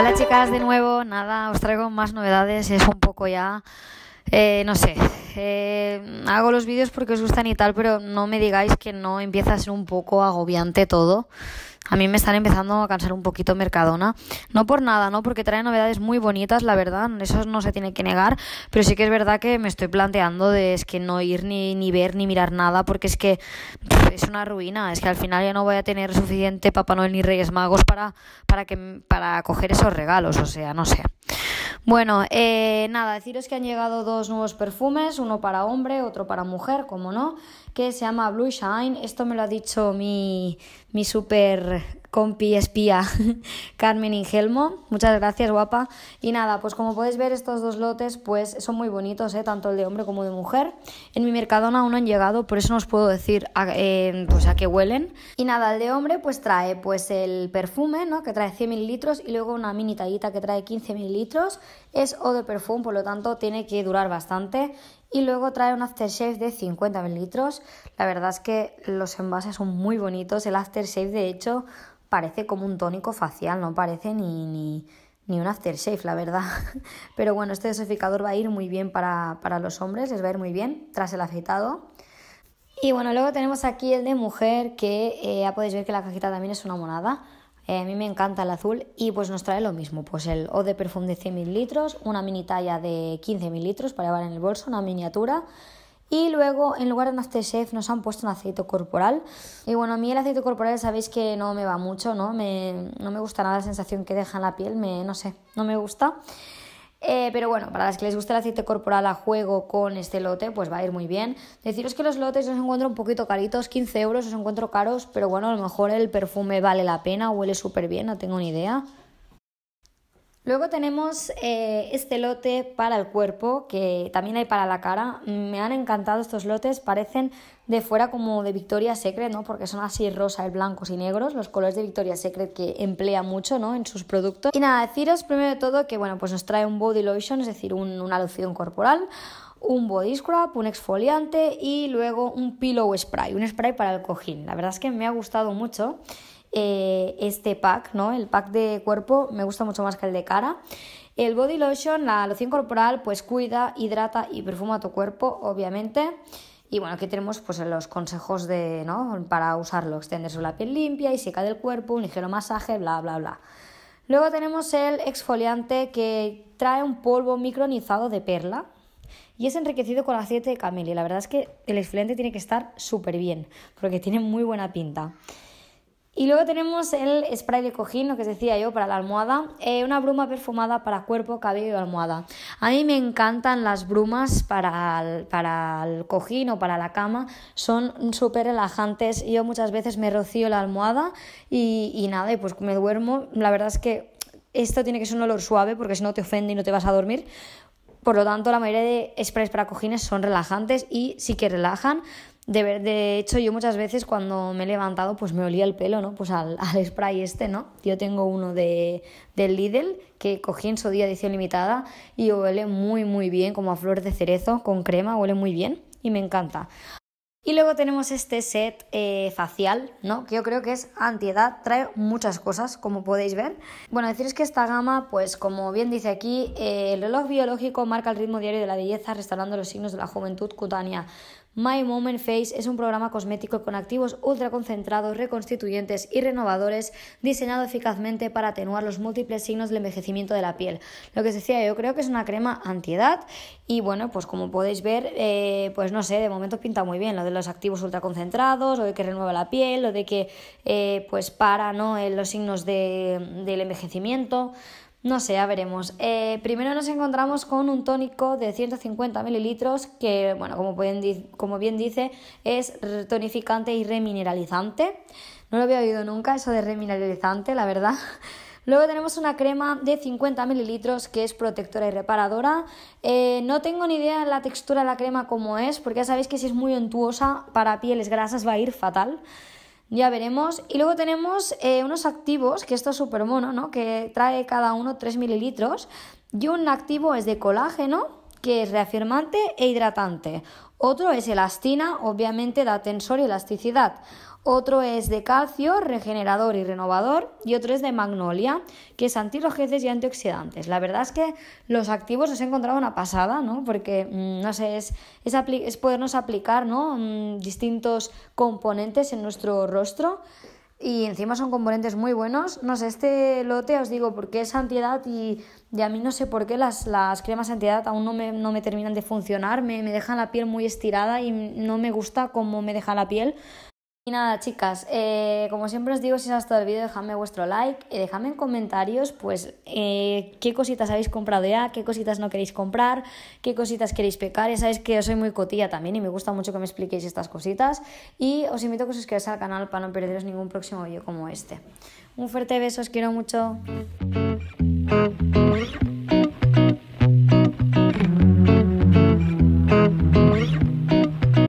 Hola chicas, de nuevo, nada, os traigo más novedades, es un poco ya eh, no sé, eh, hago los vídeos porque os gustan y tal, pero no me digáis que no empieza a ser un poco agobiante todo. A mí me están empezando a cansar un poquito Mercadona. No por nada, ¿no? Porque trae novedades muy bonitas, la verdad. Eso no se tiene que negar. Pero sí que es verdad que me estoy planteando de es que no ir ni, ni ver ni mirar nada. Porque es que es una ruina. Es que al final ya no voy a tener suficiente Papá Noel ni Reyes Magos para, para, para coger esos regalos. O sea, no sé. Bueno, eh, nada, deciros que han llegado dos nuevos perfumes, uno para hombre, otro para mujer, como no, que se llama Blue Shine. Esto me lo ha dicho mi, mi super compi espía Carmen Ingelmo. Muchas gracias, guapa. Y nada, pues como podéis ver, estos dos lotes pues son muy bonitos, eh, tanto el de hombre como de mujer. En mi Mercadona aún no han llegado, por eso no os puedo decir a, eh, pues, qué huelen. Y nada, el de hombre pues trae pues el perfume, ¿no? que trae 100 mililitros y luego una mini tallita que trae 15 mililitros es eau de perfume, por lo tanto tiene que durar bastante. Y luego trae un aftershave de 50 mililitros. La verdad es que los envases son muy bonitos. El aftershave, de hecho, parece como un tónico facial, no parece ni, un aftershave, la verdad. Pero bueno, este desoficador va a ir muy bien para, los hombres, les va a ir muy bien tras el afeitado. Y bueno, luego tenemos aquí el de mujer, que eh, ya podéis ver que la cajita también es una monada. Eh, a mí me encanta el azul y pues nos trae lo mismo, pues el eau de perfume de 100 mililitros, una mini talla de 15 mililitros para llevar en el bolso, una miniatura. Y luego, en lugar de un aftershave, nos han puesto un aceite corporal. Y bueno, a mí el aceite corporal sabéis que no me va mucho, ¿no? Me, no me gusta nada la sensación que deja en la piel, me, no sé, no me gusta. Eh, pero bueno, para las que les guste el aceite corporal a juego con este lote, pues va a ir muy bien. Deciros que los lotes los encuentro un poquito caritos, 15 euros, los encuentro caros, pero bueno, a lo mejor el perfume vale la pena, huele súper bien, no tengo ni idea. Luego tenemos eh, este lote para el cuerpo, que también hay para la cara. Me han encantado estos lotes, parecen de fuera como de Victoria Secret, ¿no? Porque son así rosa, blancos y negros, los colores de Victoria Secret que emplea mucho, ¿no? En sus productos. Y nada, deciros primero de todo que, bueno, pues nos trae un body lotion, es decir, una loción corporal, un body scrub, un exfoliante y luego un pillow spray, un spray para el cojín. La verdad es que me ha gustado mucho. Eh, este pack, ¿no? El pack de cuerpo me gusta mucho más que el de cara. El body lotion, la loción corporal, pues cuida, hidrata y perfuma tu cuerpo, obviamente. Y bueno, aquí tenemos pues los consejos para usarlo, extender la piel limpia y seca del cuerpo, un ligero masaje, bla, bla, bla. Luego tenemos el exfoliante que trae un polvo micronizado de perla, y es enriquecido con aceite de camelia. La verdad es que el exfoliante tiene que estar súper bien, porque tiene muy buena pinta. Y luego tenemos el spray de cojín, lo que os decía yo, para la almohada. Eh, una bruma perfumada para cuerpo, cabello y almohada. A mí me encantan las brumas para el, para el cojín o para la cama. Son súper relajantes. Yo muchas veces me rocío la almohada y, y nada, y pues me duermo. La verdad es que esto tiene que ser un olor suave porque si no te ofende y no te vas a dormir. Por lo tanto, la mayoría de sprays para cojines son relajantes y sí que relajan. De, ver, de hecho, yo muchas veces cuando me he levantado, pues me olía el pelo, ¿no? Pues al, spray este, ¿no? Yo tengo uno de, del Lidl que cogí en su día edición limitada y huele muy, muy bien, como a flor de cerezo, con crema, huele muy bien y me encanta. Y luego tenemos este set eh, facial, ¿no? Que yo creo que es antiedad, trae muchas cosas, como podéis ver. Bueno, deciros que esta gama, pues como bien dice aquí, eh, el reloj biológico marca el ritmo diario de la belleza, restaurando los signos de la juventud cutánea. My Moment Face es un programa cosmético con activos ultraconcentrados, reconstituyentes y renovadores, diseñado eficazmente para atenuar los múltiples signos del envejecimiento de la piel. Lo que os decía, yo creo que es una crema antiedad y bueno, pues como podéis ver, eh, pues no sé, de momento pinta muy bien lo de los activos ultraconcentrados, o de que renueva la piel, o de que eh, pues para ¿no? Eh, los signos de, del envejecimiento. No sé, ya veremos. Eh, primero nos encontramos con un tónico de 150 mililitros que, bueno, como, pueden, como bien dice, es tonificante y remineralizante. No lo había oído nunca eso de remineralizante, la verdad. Luego tenemos una crema de 50 mililitros que es protectora y reparadora. Eh, no tengo ni idea de la textura de la crema como es, porque ya sabéis que si es muy untuosa para pieles grasas va a ir fatal. Ya veremos. Y luego tenemos eh, unos activos, que esto es súper mono, ¿no? Que trae cada uno 3 mililitros. Y un activo es de colágeno, que es reafirmante e hidratante. Otro es elastina, obviamente da tensor y elasticidad otro es de calcio, regenerador y renovador, y otro es de magnolia, que es antirojeces y antioxidantes. La verdad es que los activos os he encontrado una pasada, ¿no? Porque, mm, no sé, es, es, podernos aplicar, ¿no? Mm, distintos componentes en nuestro rostro. Y encima son componentes muy buenos. No sé, este lote os digo porque es antiedad y, y a mí no sé por qué las, las cremas antiedad aún no me, terminan de funcionar. Me, me dejan la piel muy estirada y no me gusta cómo me deja la piel. Y nada, chicas, eh, como siempre os digo, si os ha gustado el vídeo, dejadme vuestro like, y dejadme en comentarios, pues, eh, qué cositas habéis comprado ya, qué cositas no queréis comprar, qué cositas queréis pecar. Ya sabéis que yo soy muy cotilla también y me gusta mucho que me expliquéis estas cositas. Y os invito a que os suscribáis al canal para no perderos ningún próximo vídeo como este. Un fuerte beso, os quiero mucho.